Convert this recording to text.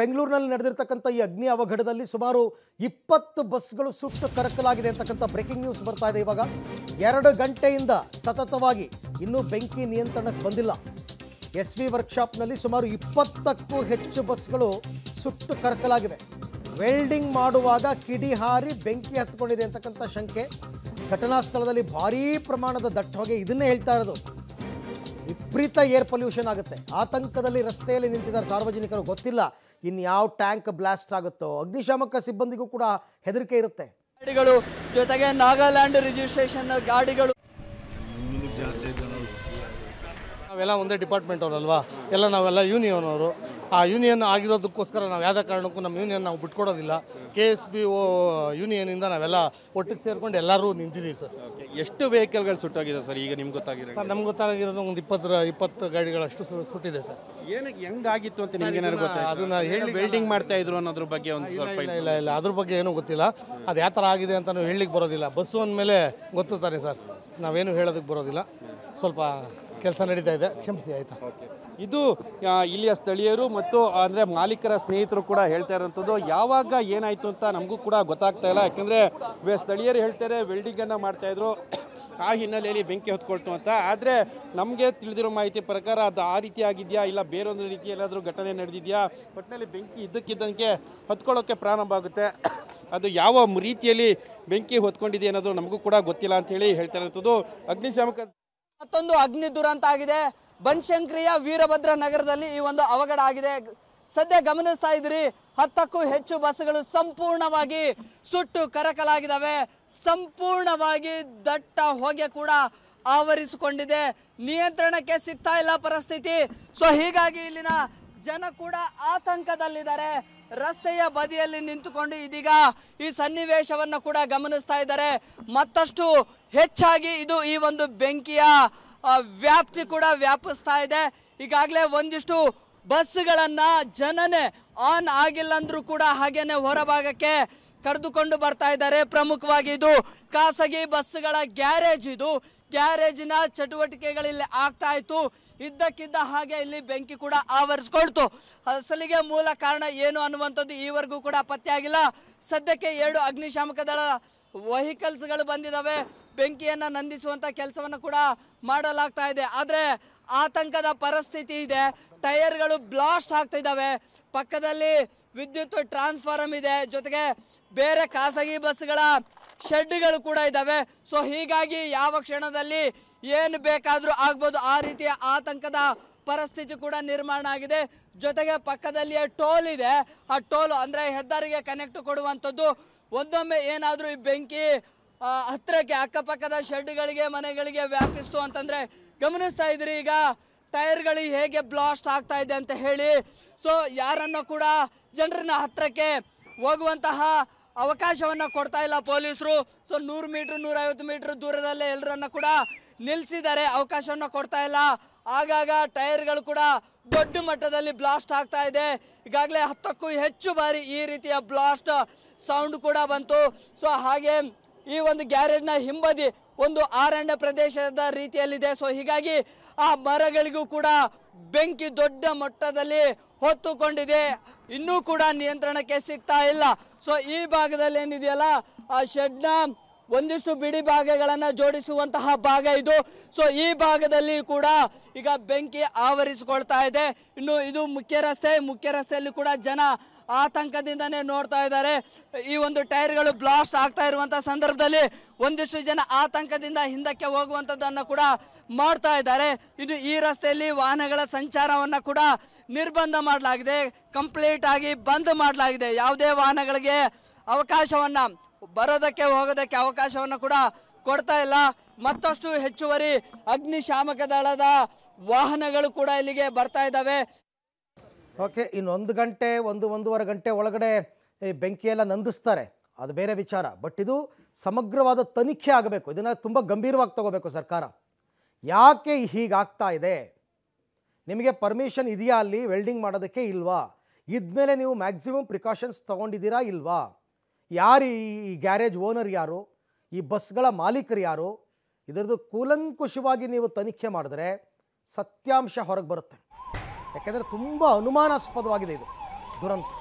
ಬೆಂಗಳೂರಿನಲ್ಲಿ ನಡೆದಿರ್ತಕ್ಕಂಥ ಈ ಅಗ್ನಿ ಅವಘಡದಲ್ಲಿ ಸುಮಾರು ಇಪ್ಪತ್ತು ಬಸ್ಗಳು ಸುಟ್ಟು ಕರಕಲಾಗಿದೆ ಅಂತಕ್ಕಂಥ ಬ್ರೇಕಿಂಗ್ ನ್ಯೂಸ್ ಬರ್ತಾ ಇದೆ ಇವಾಗ ಎರಡು ಗಂಟೆಯಿಂದ ಸತತವಾಗಿ ಇನ್ನೂ ಬೆಂಕಿ ನಿಯಂತ್ರಣಕ್ಕೆ ಬಂದಿಲ್ಲ ಎಸ್ ವಿ ವರ್ಕ್ಶಾಪ್ನಲ್ಲಿ ಸುಮಾರು ಇಪ್ಪತ್ತಕ್ಕೂ ಹೆಚ್ಚು ಬಸ್ಗಳು ಸುಟ್ಟು ಕರಕಲಾಗಿವೆ ವೆಲ್ಡಿಂಗ್ ಮಾಡುವಾಗ ಕಿಡಿ ಹಾರಿ ಬೆಂಕಿ ಹತ್ಕೊಂಡಿದೆ ಅಂತಕ್ಕಂಥ ಶಂಕೆ ಘಟನಾ ಸ್ಥಳದಲ್ಲಿ ಭಾರೀ ಪ್ರಮಾಣದ ದಟ್ಟ ಹೊಗೆ ಇದನ್ನೇ ಹೇಳ್ತಾ ಇರೋದು ವಿಪರೀತ ಏರ್ ಪೊಲ್ಯೂಷನ್ ಆಗುತ್ತೆ ಆತಂಕದಲ್ಲಿ ರಸ್ತೆಯಲ್ಲಿ ನಿಂತಿದ್ದಾರೆ ಸಾರ್ವಜನಿಕರು ಗೊತ್ತಿಲ್ಲ ಯಾವ ಟ್ಯಾಂಕ್ ಬ್ಲಾಸ್ಟ್ ಆಗುತ್ತೋ ಅಗ್ನಿಶಾಮಕ ಸಿಬ್ಬಂದಿಗೂ ಕೂಡ ಹೆದರಿಕೆ ಇರುತ್ತೆ ಗಾಡಿಗಳು ಜೊತೆಗೆ ನಾಗಾಲ್ಯಾಂಡ್ ರಿಜಿಸ್ಟ್ರೇಷನ್ ಗಾಡಿಗಳು ನಾವೆಲ್ಲ ಒಂದೇ ಡಿಪಾರ್ಟ್ಮೆಂಟ್ ಅವರಲ್ವಾ ಎಲ್ಲ ನಾವೆಲ್ಲ ಯೂನಿಯನ್ ಅವರು ಆ ಯೂನಿಯನ್ ಆಗಿರೋದಕ್ಕೋಸ್ಕರ ನಾವು ಯಾವುದೇ ಕಾರಣಕ್ಕೂ ನಮ್ಮ ಯೂನಿಯನ್ ನಾವು ಬಿಟ್ಕೊಡೋದಿಲ್ಲ ಕೆ ಎಸ್ ಬಿ ಓ ಯೂನಿಯನಿಂದ ನಾವೆಲ್ಲ ಒಟ್ಟಿಗೆ ಸೇರಿಕೊಂಡು ಎಲ್ಲರೂ ನಿಂತಿದ್ದೀವಿ ಸರ್ ಎಷ್ಟು ವೆಹಿಕಲ್ಗಳು ಸುಟ್ಟೋಗಿದೆ ಸರ್ ಈಗ ನಿಮ್ಗೆ ಗೊತ್ತಾಗಿದೆ ಸರ್ ನಮ್ಗೆ ಗೊತ್ತಾಗಿರೋದು ಒಂದು ಇಪ್ಪತ್ತರ ಇಪ್ಪತ್ತು ಗಾಡಿಗಳಷ್ಟು ಸುಟ್ಟಿದೆ ಸರ್ ಏನಕ್ಕೆ ಹೆಂಗಾಗಿತ್ತು ಅಂತ ನಿಮ್ಗೆ ಗೊತ್ತಾ ಅದನ್ನ ಹೇಳಿ ವೆಲ್ಡಿಂಗ್ ಮಾಡ್ತಾ ಇದ್ರು ಅನ್ನೋದ್ರ ಬಗ್ಗೆ ಒಂದು ಸ್ವಲ್ಪ ಇಲ್ಲ ಇಲ್ಲ ಇಲ್ಲ ಅದ್ರ ಬಗ್ಗೆ ಏನೂ ಗೊತ್ತಿಲ್ಲ ಅದು ಯಾವ ಥರ ಆಗಿದೆ ಅಂತ ನಾವು ಹೇಳಲಿಕ್ಕೆ ಬರೋದಿಲ್ಲ ಬಸ್ಸು ಅಂದಮೇಲೆ ಗೊತ್ತು ತಾನೆ ಸರ್ ನಾವೇನು ಹೇಳೋದಕ್ಕೆ ಬರೋದಿಲ್ಲ ಸ್ವಲ್ಪ ಕೆಲಸ ನಡೀತಾ ಇದೆ ಕ್ಷಮಿಸಿ ಓಕೆ ಇದು ಇಲ್ಲಿಯ ಸ್ಥಳೀಯರು ಮತ್ತು ಅಂದರೆ ಮಾಲೀಕರ ಸ್ನೇಹಿತರು ಕೂಡ ಹೇಳ್ತಾ ಇರೋಂಥದ್ದು ಯಾವಾಗ ಏನಾಯಿತು ಅಂತ ನಮಗೂ ಕೂಡ ಗೊತ್ತಾಗ್ತಾ ಇಲ್ಲ ಯಾಕಂದರೆ ಸ್ಥಳೀಯರು ಹೇಳ್ತಾರೆ ವೆಲ್ಡಿಂಗನ್ನು ಮಾಡ್ತಾ ಇದ್ರು ಆ ಹಿನ್ನೆಲೆಯಲ್ಲಿ ಬೆಂಕಿ ಹೊತ್ಕೊಳ್ತು ಅಂತ ಆದರೆ ನಮಗೆ ತಿಳಿದಿರೋ ಮಾಹಿತಿ ಪ್ರಕಾರ ಅದು ಆ ರೀತಿ ಆಗಿದೆಯಾ ಇಲ್ಲ ಬೇರೊಂದು ರೀತಿ ಎಲ್ಲಾದರೂ ಘಟನೆ ನಡೆದಿದೆಯಾ ಒಟ್ಟಿನಲ್ಲಿ ಬೆಂಕಿ ಇದ್ದಕ್ಕಿದ್ದಂಗೆ ಹೊತ್ಕೊಳ್ಳೋಕ್ಕೆ ಪ್ರಾರಂಭ ಆಗುತ್ತೆ ಅದು ಯಾವ ರೀತಿಯಲ್ಲಿ ಬೆಂಕಿ ಹೊತ್ಕೊಂಡಿದೆ ಅನ್ನೋದು ನಮಗೂ ಕೂಡ ಗೊತ್ತಿಲ್ಲ ಅಂತ ಹೇಳಿ ಹೇಳ್ತಾ ಇರೋದು ಅಗ್ನಿಶಾಮಕ ಮತ್ತೊಂದು ಅಗ್ನಿ ದುರಂತ ಆಗಿದೆ ಬನ್ಶಂಕರಿಯ ವೀರಭದ್ರ ನಗರದಲ್ಲಿ ಈ ಒಂದು ಅವಘಡ ಆಗಿದೆ ಸದ್ಯ ಗಮನಿಸ್ತಾ ಇದ್ರಿ ಹತ್ತಕ್ಕೂ ಹೆಚ್ಚು ಬಸ್ಗಳು ಸಂಪೂರ್ಣವಾಗಿ ಸುಟ್ಟು ಕರಕಲಾಗಿದ್ದಾವೆ ಸಂಪೂರ್ಣವಾಗಿ ದಟ್ಟ ಹೊಗೆ ಕೂಡ ಆವರಿಸಿಕೊಂಡಿದೆ ನಿಯಂತ್ರಣಕ್ಕೆ ಸಿಗ್ತಾ ಇಲ್ಲ ಪರಿಸ್ಥಿತಿ ಸೊ ಹೀಗಾಗಿ ಇಲ್ಲಿನ ಜನ ಕೂಡ ಆತಂಕದಲ್ಲಿದ್ದಾರೆ ರಸ್ತೆಯ ಬದಿಯಲ್ಲಿ ನಿಂತುಕೊಂಡು ಇದೀಗ ಈ ಸನ್ನಿವೇಶವನ್ನು ಕೂಡ ಗಮನಿಸ್ತಾ ಇದ್ದಾರೆ ಮತ್ತಷ್ಟು ಹೆಚ್ಚಾಗಿ ಇದು ಈ ಒಂದು ಬೆಂಕಿಯ ವ್ಯಾಪ್ತಿ ಕೂಡ ವ್ಯಾಪಿಸ್ತಾ ಇದೆ ಈಗಾಗಲೇ ಒಂದಿಷ್ಟು ಬಸ್ಗಳನ್ನು ಜನನೇ ಆನ್ ಆಗಿಲ್ಲ ಅಂದ್ರೂ ಕೂಡ ಹಾಗೇನೆ ಹೊರಭಾಗಕ್ಕೆ ಕರೆದುಕೊಂಡು ಬರ್ತಾ ಇದ್ದಾರೆ ಪ್ರಮುಖವಾಗಿ ಇದು ಖಾಸಗಿ ಬಸ್ಗಳ ಗ್ಯಾರೇಜ್ ಇದು ಗ್ಯಾರೇಜಿನ ಚಟುವಟಿಕೆಗಳಲ್ಲಿ ಆಗ್ತಾ ಇತ್ತು ಇದ್ದಕ್ಕಿದ್ದ ಹಾಗೆ ಇಲ್ಲಿ ಬೆಂಕಿ ಕೂಡ ಆವರಿಸ್ಕೊಳ್ತು ಅಸಲಿಗೆ ಮೂಲ ಕಾರಣ ಏನು ಅನ್ನುವಂಥದ್ದು ಈವರೆಗೂ ಕೂಡ ಪತ್ತೆಯಾಗಿಲ್ಲ ಸದ್ಯಕ್ಕೆ ಏಳು ಅಗ್ನಿಶಾಮಕ ದಳ ವೆಹಿಕಲ್ಸ್ಗಳು ಬಂದಿದ್ದಾವೆ ಬೆಂಕಿಯನ್ನು ನಂದಿಸುವಂಥ ಕೆಲಸವನ್ನು ಕೂಡ ಮಾಡಲಾಗ್ತಾ ಇದೆ ಆದರೆ ಆತಂಕದ ಪರಿಸ್ಥಿತಿ ಇದೆ ಟೈರ್ಗಳು ಬ್ಲಾಸ್ಟ್ ಆಗ್ತಾ ಇದ್ದಾವೆ ಪಕ್ಕದಲ್ಲಿ ವಿದ್ಯುತ್ ಟ್ರಾನ್ಸ್ಫಾರಮ್ ಇದೆ ಜೊತೆಗೆ ಬೇರೆ ಖಾಸಗಿ ಬಸ್ಗಳ ಶೆಡ್ಗಳು ಕೂಡ ಇದ್ದಾವೆ ಸೊ ಹೀಗಾಗಿ ಯಾವ ಕ್ಷಣದಲ್ಲಿ ಏನು ಬೇಕಾದರೂ ಆಗ್ಬೋದು ಆ ರೀತಿಯ ಆತಂಕದ ಪರಿಸ್ಥಿತಿ ಕೂಡ ನಿರ್ಮಾಣ ಆಗಿದೆ ಜೊತೆಗೆ ಪಕ್ಕದಲ್ಲಿಯೇ ಟೋಲ್ ಇದೆ ಆ ಟೋಲ್ ಅಂದರೆ ಹೆದ್ದಾರಿಗೆ ಕನೆಕ್ಟ್ ಕೊಡುವಂಥದ್ದು ಒಂದೊಮ್ಮೆ ಏನಾದರೂ ಈ ಬೆಂಕಿ ಹತ್ತಿರಕ್ಕೆ ಅಕ್ಕಪಕ್ಕದ ಶೆಡ್ಗಳಿಗೆ ಮನೆಗಳಿಗೆ ವ್ಯಾಪಿಸ್ತು ಅಂತಂದರೆ ಗಮನಿಸ್ತಾ ಇದ್ರಿ ಈಗ ಟೈರ್ಗಳು ಹೇಗೆ ಬ್ಲಾಸ್ಟ್ ಆಗ್ತಾ ಇದೆ ಅಂತ ಹೇಳಿ ಸೊ ಯಾರನ್ನು ಕೂಡ ಜನರನ್ನ ಹತ್ತಿರಕ್ಕೆ ಹೋಗುವಂತಹ ಅವಕಾಶವನ್ನು ಕೊಡ್ತಾ ಇಲ್ಲ ಪೊಲೀಸರು ಸೊ ನೂರು ಮೀಟ್ರ್ ನೂರೈವತ್ತು ಮೀಟ್ರ್ ದೂರದಲ್ಲೇ ಎಲ್ಲರನ್ನ ಕೂಡ ನಿಲ್ಲಿಸಿದ್ದಾರೆ ಅವಕಾಶವನ್ನು ಕೊಡ್ತಾ ಇಲ್ಲ ಆಗಾಗ ಟೈರ್ಗಳು ಕೂಡ ದೊಡ್ಡ ಮಟ್ಟದಲ್ಲಿ ಬ್ಲಾಸ್ಟ್ ಆಗ್ತಾ ಇದೆ ಈಗಾಗಲೇ ಹತ್ತಕ್ಕೂ ಹೆಚ್ಚು ಬಾರಿ ಈ ರೀತಿಯ ಬ್ಲಾಸ್ಟ್ ಸೌಂಡ್ ಕೂಡ ಬಂತು ಸೊ ಹಾಗೆ ಈ ಒಂದು ಗ್ಯಾರೇಜ್ನ ಹಿಂಬದಿ ಒಂದು ಆರಣ್ಯ ಪ್ರದೇಶದ ರೀತಿಯಲ್ಲಿದೆ ಸೊ ಹೀಗಾಗಿ ಆ ಮರಗಳಿಗೂ ಕೂಡ ಬೆಂಕಿ ದೊಡ್ಡ ಮಟ್ಟದಲ್ಲಿ ಹೊತ್ತುಕೊಂಡಿದೆ ಇನ್ನೂ ಕೂಡ ನಿಯಂತ್ರಣಕ್ಕೆ ಸಿಗ್ತಾ ಇಲ್ಲ ಸೊ ಈ ಭಾಗದಲ್ಲಿ ಏನಿದೆಯಲ್ಲ ಆ ಶೆಡ್ನ ಒಂದಿಷ್ಟು ಬಿಡಿ ಭಾಗಗಳನ್ನು ಜೋಡಿಸುವಂತಹ ಭಾಗ ಇದು ಸೊ ಈ ಭಾಗದಲ್ಲಿ ಕೂಡ ಈಗ ಬೆಂಕಿ ಆವರಿಸಿಕೊಳ್ತಾ ಇದೆ ಇನ್ನು ಇದು ಮುಖ್ಯ ರಸ್ತೆ ಮುಖ್ಯ ರಸ್ತೆಯಲ್ಲಿ ಕೂಡ ಜನ ಆತಂಕದಿಂದನೇ ನೋಡ್ತಾ ಇದ್ದಾರೆ ಈ ಒಂದು ಟೈರ್ಗಳು ಬ್ಲಾಸ್ಟ್ ಆಗ್ತಾ ಇರುವಂಥ ಸಂದರ್ಭದಲ್ಲಿ ಒಂದಿಷ್ಟು ಜನ ಆತಂಕದಿಂದ ಹಿಂದಕ್ಕೆ ಹೋಗುವಂಥದ್ದನ್ನು ಕೂಡ ಮಾಡ್ತಾ ಇದ್ದಾರೆ ಇದು ಈ ರಸ್ತೆಯಲ್ಲಿ ವಾಹನಗಳ ಸಂಚಾರವನ್ನು ಕೂಡ ನಿರ್ಬಂಧ ಮಾಡಲಾಗಿದೆ ಕಂಪ್ಲೀಟ್ ಆಗಿ ಬಂದ್ ಮಾಡಲಾಗಿದೆ ಯಾವುದೇ ವಾಹನಗಳಿಗೆ ಅವಕಾಶವನ್ನು ಬರೋದಕ್ಕೆ ಹೋಗೋದಕ್ಕೆ ಅವಕಾಶವನ್ನು ಕೂಡ ಕೊಡ್ತಾ ಇಲ್ಲ ಮತ್ತಷ್ಟು ಹೆಚ್ಚುವರಿ ಅಗ್ನಿಶಾಮಕ ದಳದ ವಾಹನಗಳು ಕೂಡ ಇಲ್ಲಿಗೆ ಬರ್ತಾ ಇದ್ದಾವೆ ಓಕೆ ಇನ್ನೊಂದು ಗಂಟೆ ಒಂದು ಒಂದೂವರೆ ಗಂಟೆ ಒಳಗಡೆ ಈ ಬೆಂಕಿಯೆಲ್ಲ ನಂದಿಸ್ತಾರೆ ಅದು ಬೇರೆ ವಿಚಾರ ಬಟ್ ಇದು ಸಮಗ್ರವಾದ ತನಿಖೆ ಆಗಬೇಕು ಇದನ್ನು ತುಂಬ ಗಂಭೀರವಾಗಿ ತಗೋಬೇಕು ಸರ್ಕಾರ ಯಾಕೆ ಹೀಗಾಗ್ತಾ ಇದೆ ನಿಮಗೆ ಪರ್ಮಿಷನ್ ಇದೆಯಾ ಅಲ್ಲಿ ವೆಲ್ಡಿಂಗ್ ಮಾಡೋದಕ್ಕೆ ಇಲ್ವಾ ಇದ್ಮೇಲೆ ನೀವು ಮ್ಯಾಕ್ಸಿಮಮ್ ಪ್ರಿಕಾಷನ್ಸ್ ತೊಗೊಂಡಿದ್ದೀರಾ ಇಲ್ವಾ ಯಾರು ಈ ಗ್ಯಾರೇಜ್ ಓನರ್ ಯಾರು ಈ ಬಸ್ಗಳ ಮಾಲೀಕರು ಯಾರು ಇದರದ್ದು ಕೂಲಂಕುಷವಾಗಿ ನೀವು ತನಿಖೆ ಮಾಡಿದ್ರೆ ಸತ್ಯಾಂಶ ಹೊರಗೆ ಬರುತ್ತೆ ಯಾಕೆಂದರೆ ತುಂಬ ಅನುಮಾನಾಸ್ಪದವಾಗಿದೆ ಇದು ದುರಂತ